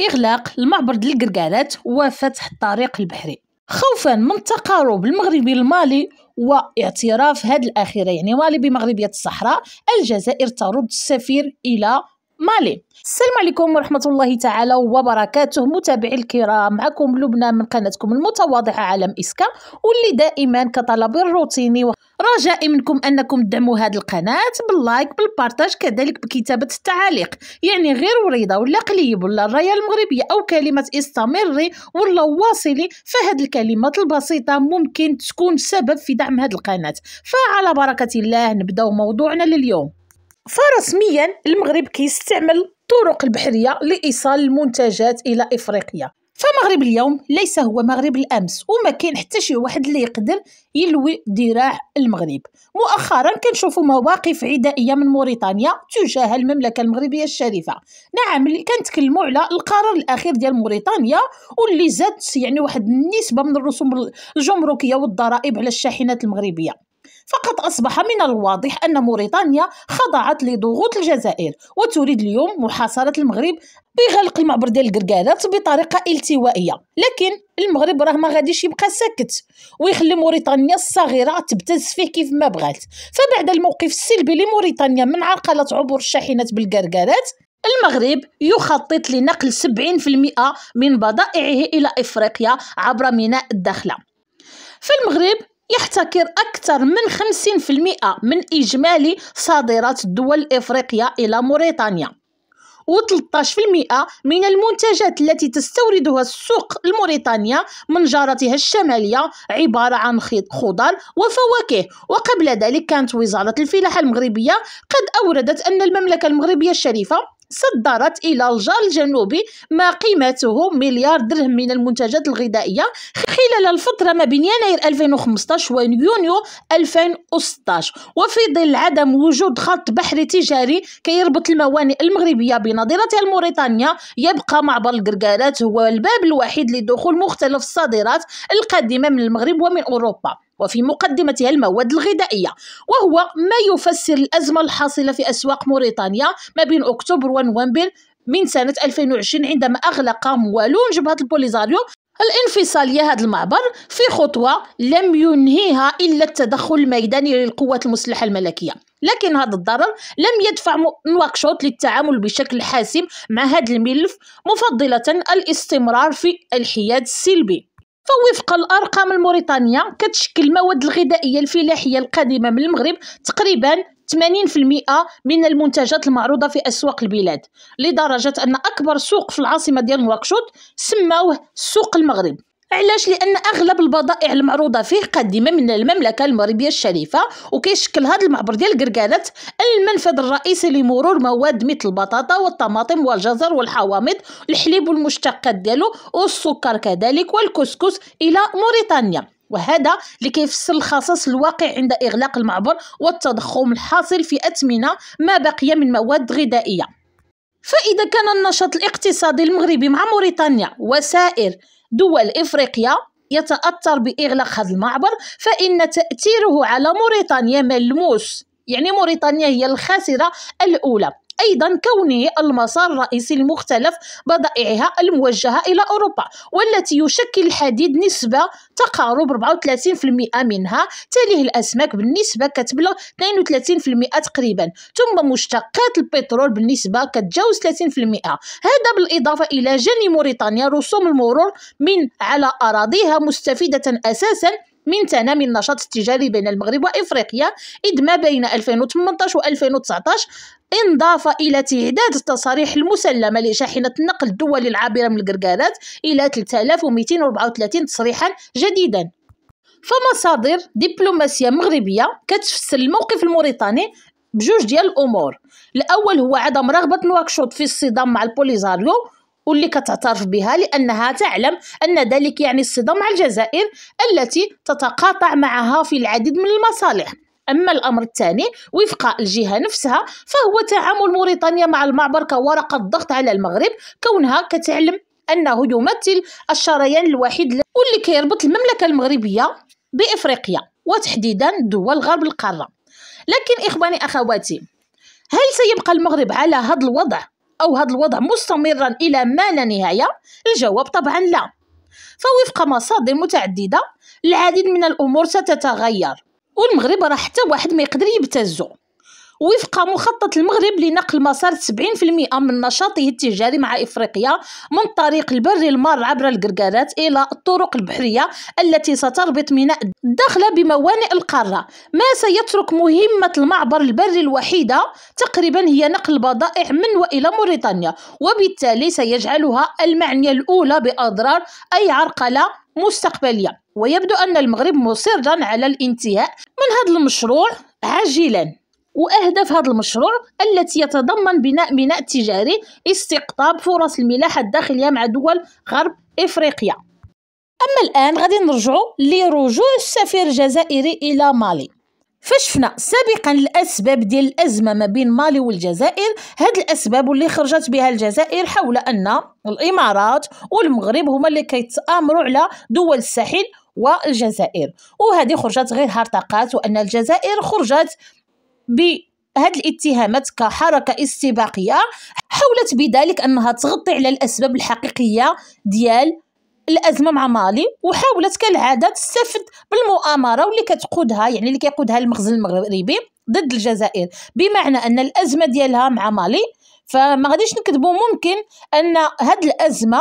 إغلاق المعبر للقرقالات وفتح الطريق البحري خوفا من التقارب المغربي المالي واعتراف هذه الأخيرة يعني مالي بمغربية الصحراء الجزائر ترد السفير إلى مالي السلام عليكم ورحمة الله تعالى وبركاته متابعي الكرام معكم لبنى من قناتكم المتواضعة عالم إسكا واللي دائما كطلب الروتيني و... رجائي منكم أنكم تدعموا هذه القناة باللايك بالبارتاج كذلك بكتابة التعاليق يعني غير وريضة ولا قليب ولا الراية المغربية أو كلمة استمري ولا واصلي فهاد الكلمات البسيطة ممكن تكون سبب في دعم هذه القناة فعلى بركة الله نبداو موضوعنا لليوم فرسميا المغرب كيستعمل الطرق البحرية لإيصال المنتجات إلى إفريقيا فمغرب اليوم ليس هو مغرب الامس وما كاين حتى شي واحد اللي يقدر يلوي ذراع المغرب مؤخرا كنشوفوا مواقف عدائيه من موريتانيا تجاه المملكه المغربيه الشريفه نعم كنتكلموا على القرار الاخير ديال موريتانيا واللي زاد يعني واحد النسبه من الرسوم الجمركيه والضرائب على الشاحنات المغربيه فقد أصبح من الواضح أن موريتانيا خضعت لضغوط الجزائر وتريد اليوم محاصرة المغرب بغلق المعبر ديال الكركالات بطريقة التوائية لكن المغرب راه ما غاديش يبقى ساكت ويخلي موريتانيا الصغيرة تبتز فيه كيف ما بغات فبعد الموقف السلبي لموريتانيا من عرقلة عبور الشاحنات بالكركالات المغرب يخطط لنقل 70% من بضائعه إلى إفريقيا عبر ميناء الداخلة فالمغرب يحتكر أكثر من 50% من إجمالي صادرات الدول الإفريقية إلى موريتانيا و13% من المنتجات التي تستوردها السوق الموريتانية من جارتها الشمالية عبارة عن خضار وفواكه وقبل ذلك كانت وزارة الفلاحة المغربية قد أوردت أن المملكة المغربية الشريفة صدرت إلى الجار الجنوبي ما قيمته مليار درهم من المنتجات الغذائية خلال الفترة ما بين يناير 2015 ويونيو 2016 وفي ظل عدم وجود خط بحري تجاري كيربط الموانئ المغربية بنظيرتها الموريتانية يبقى معبر القرقارات هو الباب الوحيد لدخول مختلف الصادرات القادمة من المغرب ومن أوروبا وفي مقدمتها المواد الغذائية وهو ما يفسر الأزمة الحاصلة في أسواق موريتانيا ما بين أكتوبر ونوفمبر من سنة 2020 عندما أغلق موالون جبهة البوليزاريو الانفصالية هذا المعبر في خطوة لم ينهيها إلا التدخل الميداني للقوات المسلحة الملكية لكن هذا الضرر لم يدفع نواكشوط للتعامل بشكل حاسم مع هذا الملف مفضلة الاستمرار في الحياد السلبي فوفق الأرقام الموريتانية كتشكل المواد الغذائية الفلاحية القادمة من المغرب تقريبا 80% من المنتجات المعروضة في أسواق البلاد لدرجة أن أكبر سوق في العاصمة ديال نواكشوط سماوه سوق المغرب علاش لان اغلب البضائع المعروضه فيه قديمه من المملكه المغربيه الشريفه وكيشكل هذا المعبر ديال الكركانات المنفذ الرئيسي لمرور مواد مثل البطاطا والطماطم والجزر والحوامض الحليب والمشتقات ديالو والسكر كذلك والكسكس الى موريتانيا وهذا اللي كيفسر الخصص الواقع عند اغلاق المعبر والتضخم الحاصل في اثمنه ما بقي من مواد غذائيه فإذا كان النشاط الاقتصادي المغربي مع موريتانيا وسائر دول إفريقيا يتأثر بإغلاق هذا المعبر فإن تأثيره على موريتانيا ملموس يعني موريتانيا هي الخاسرة الأولى أيضا كونه المسار الرئيسي المختلف بضائعها الموجهة إلى أوروبا والتي يشكل الحديد نسبة تقارب 34% منها تليه الأسماك بالنسبة كتبلغ 32% تقريبا ثم مشتقات البترول بالنسبة كتجاوز 30% هذا بالإضافة إلى جني موريتانيا رسوم المرور من على أراضيها مستفيدة أساسا من تنامي النشاط التجاري بين المغرب وإفريقيا إذ ما بين 2018 و 2019 انضاف إلى تعداد التصاريح المسلمة لشاحنة النقل الدولي العابرة من الكركارات إلى 3234 تصريحا جديدا فمصادر دبلوماسية مغربية كتفسر الموقف الموريتاني بجوج ديال الأمور الأول هو عدم رغبة نواكشوط في الصدام مع البوليزاريو واللي كتعترف بها لأنها تعلم أن ذلك يعني الصدام مع الجزائر التي تتقاطع معها في العديد من المصالح أما الأمر الثاني وفق الجهة نفسها فهو تعامل موريتانيا مع المعبر كورقة ضغط على المغرب كونها كتعلم أنه يمثل الشريان الوحيد واللي كيربط المملكة المغربية بإفريقيا وتحديدا دول غرب القارة لكن إخواني أخواتي هل سيبقى المغرب على هذا الوضع أو هذا الوضع مستمرا إلى ما لا نهاية؟ الجواب طبعا لا فوفق مصادر متعددة العديد من الأمور ستتغير والمغرب راه حتى واحد ما يقدر يبتزو وفق مخطط المغرب لنقل مسار 70% من نشاطه التجاري مع إفريقيا من طريق البري المار عبر القرقارات إلى الطرق البحرية التي ستربط ميناء الداخلة بموانئ القارة ما سيترك مهمة المعبر البري الوحيدة تقريبا هي نقل البضائع من وإلى موريتانيا وبالتالي سيجعلها المعنية الأولى بأضرار أي عرقلة مستقبلية ويبدو أن المغرب مصرا على الانتهاء من هذا المشروع عاجلا وأهداف هذا المشروع التي يتضمن بناء ميناء تجاري استقطاب فرص الملاحة الداخلية مع دول غرب إفريقيا أما الآن غادي نرجعوا لرجوع السفير الجزائري إلى مالي فشفنا سابقا الاسباب ديال الازمه ما بين مالي والجزائر هاد الاسباب اللي خرجت بها الجزائر حول ان الامارات والمغرب هما اللي كيتامروا على دول الساحل والجزائر وهذه خرجت غير هرطقات وان الجزائر خرجت بهذه الاتهامات كحركة استباقية حاولت بذلك أنها تغطي على الأسباب الحقيقية ديال الازمه مع مالي وحاولت كالعاده تستفد بالمؤامره واللي كتقودها يعني اللي كيقودها المخزن المغربي ضد الجزائر بمعنى ان الازمه ديالها مع مالي فما غاديش نكذبوا ممكن ان هاد الازمه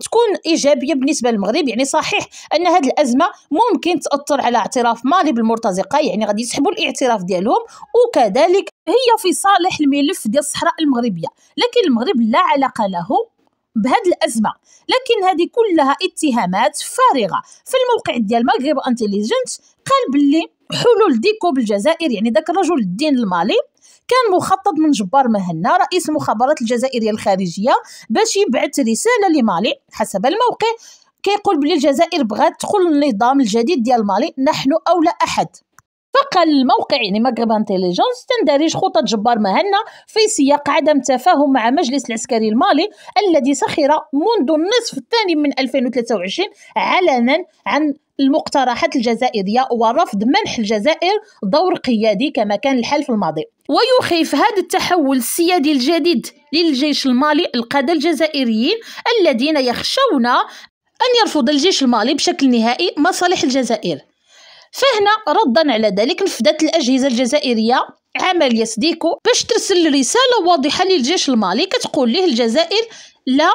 تكون ايجابيه بالنسبه للمغرب يعني صحيح ان هذه الازمه ممكن تاثر على اعتراف مالي بالمرتزقه يعني غادي يسحبوا الاعتراف ديالهم وكذلك هي في صالح الملف ديال الصحراء المغربيه لكن المغرب لا علاقه له بهذه الازمه لكن هذه كلها اتهامات فارغه في الموقع ديال مغرب انتيليجنت قال بلي حلول ديكو بالجزائر يعني ذاك الرجل الدين المالي كان مخطط من جبار مهنا رئيس المخابرات الجزائريه الخارجيه باش يبعث رساله لمالي حسب الموقع كيقول بلي الجزائر بغات تدخل النظام الجديد ديال مالي نحن اولى احد فقال الموقع يعني مغرب انتليجنس تندرج خطط جبار مهنا في سياق عدم تفاهم مع مجلس العسكري المالي الذي سخر منذ النصف الثاني من 2023 علنا عن المقترحات الجزائرية ورفض منح الجزائر دور قيادي كما كان الحال في الماضي ويخيف هذا التحول السيادي الجديد للجيش المالي القادة الجزائريين الذين يخشون أن يرفض الجيش المالي بشكل نهائي مصالح الجزائر فهنا ردا على ذلك نفذت الأجهزة الجزائرية عملية سديكو باش ترسل رسالة واضحة للجيش المالي كتقول ليه الجزائر لا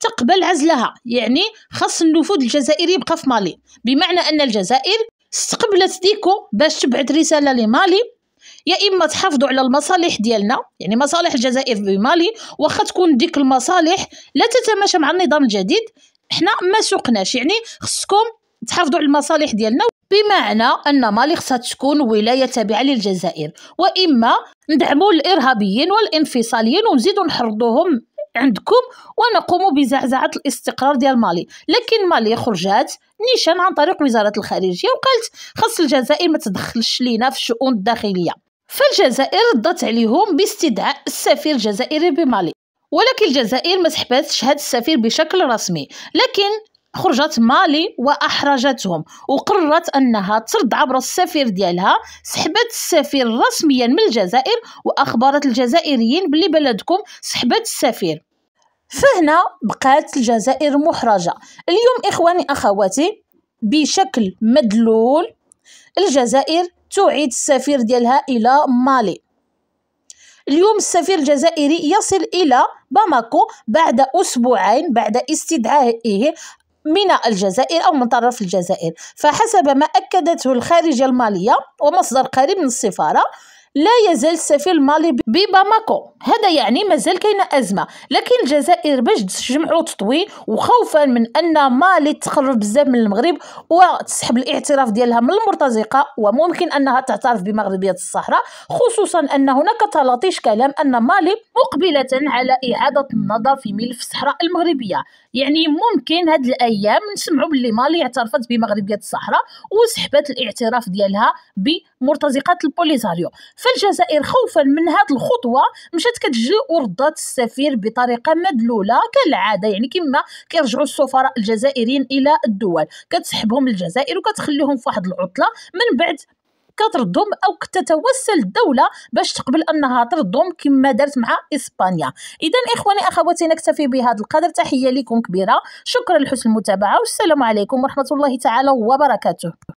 تقبل عزلها يعني خاص النفوذ الجزائري يبقى في مالي بمعنى أن الجزائر استقبلت ديكو باش تبعث رسالة لمالي يا اما تحافظوا على المصالح ديالنا يعني مصالح الجزائر بمالي واخا تكون ديك المصالح لا تتماشى مع النظام الجديد حنا ما سوقناش يعني خصكم تحافظوا على المصالح ديالنا بمعنى ان مالي خصها تكون ولايه تابعه للجزائر واما ندعموا الارهابيين والانفصاليين ونزيدوا نحرضوهم عندكم ونقوم بزعزعة الاستقرار ديال مالي لكن مالي خرجات نيشان عن طريق وزارة الخارجية وقالت خاص الجزائر ما تدخلش لينا في الشؤون الداخلية فالجزائر ردت عليهم باستدعاء السفير الجزائري بمالي ولكن الجزائر ما تحبسش هذا السفير بشكل رسمي لكن خرجت مالي واحرجتهم وقررت انها ترد عبر السفير ديالها سحبت السفير رسميا من الجزائر واخبرت الجزائريين بلي بلدكم سحبت السفير فهنا بقات الجزائر محرجه اليوم اخواني اخواتي بشكل مدلول الجزائر تعيد السفير ديالها الى مالي اليوم السفير الجزائري يصل إلى باماكو بعد أسبوعين بعد استدعائه من الجزائر أو من طرف الجزائر فحسب ما أكدته الخارجية المالية ومصدر قريب من السفارة لا يزال السفير المالي بباماكو هذا يعني مازال كاينه ازمه لكن الجزائر باش تجمع وتطوي وخوفا من ان مالي تخرج بزاف من المغرب وتسحب الاعتراف ديالها من المرتزقه وممكن انها تعترف بمغربيه الصحراء خصوصا ان هناك تلاطيش كلام ان مالي مقبله على اعاده النظر في ملف الصحراء المغربيه يعني ممكن هاد الايام نسمعوا باللي مالي اعترفت بمغربيه الصحراء وسحبت الاعتراف ديالها بمرتزقه البوليزاريو فالجزائر خوفا من هذه الخطوه مشات كتجي وردات السفير بطريقه مدلوله كالعاده يعني كما كيرجعوا السفراء الجزائريين الى الدول كتسحبهم للجزائر وكتخليهم في واحد العطله من بعد كتردهم او كتتوسل الدوله باش تقبل انها تردهم كما دارت مع اسبانيا اذا اخواني اخواتي نكتفي بهذا القدر تحيه لكم كبيره شكرا لحسن المتابعه والسلام عليكم ورحمه الله تعالى وبركاته